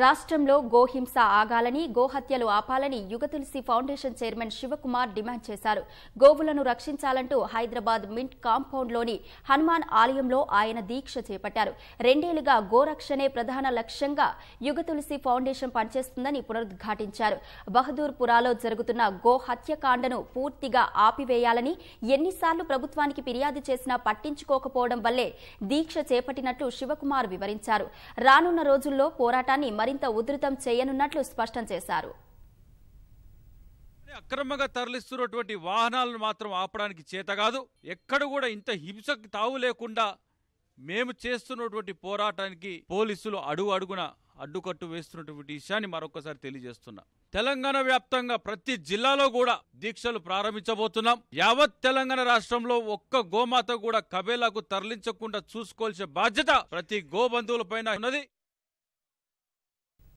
రాష్ట్రంలో గోహింస ఆగాలని గోహత్యలు ఆపాలని Yugatulasi foundation chairman Shivakumar demand చేశారు గోవులను రక్షించాలంటూ హైదరాబాద్ మింట్ కాంపౌండ్లోని హనుమాన్ ఆలయంలో ఆయన దీక్ష చేపట్టారు రెండేళ్లుగా గోరక్షణే ప్రధాన లక్ష్యంగా యుగతులసి ఫౌండేషన్ పనిచేస్తుందని పునరుద్ఘాటించారు బహదూర్పురాలో జరుగుతున్న గోహత్యకాండను పూర్తిగా ఆపివేయాలని ఎన్నిసార్లు ప్రభుత్వానికి ఫిర్యాదు చేసినా పట్టించుకోకపోవడం వల్లే దీక్ష చేపట్టినట్లు శివకుమార్ వివరించారు రానున్న రోజుల్లో పోరాటాన్ని మరింత ఉధృతం చేయనున్నట్లు స్పష్టం చేశారు అక్రమంగా తరలిస్తున్నటువంటి వాహనాలను మాత్రం ఆపడానికి చేత కాదు ఎక్కడ కూడా ఇంత హింసకు తావు లేకుండా మేము చేస్తున్నటువంటి పోరాటానికి పోలీసులు అడుగు అడుగున అడ్డుకట్టు వేస్తున్నటువంటి విషయాన్ని మరొకసారి తెలియజేస్తున్నా తెలంగాణ వ్యాప్తంగా ప్రతి జిల్లాలో కూడా దీక్షలు ప్రారంభించబోతున్నాం యావత్ తెలంగాణ రాష్ట్రంలో ఒక్క గోమాత కూడా కబేలాకు తరలించకుండా చూసుకోవాల్సిన బాధ్యత ప్రతి గోబంధువులపైన ఉన్నది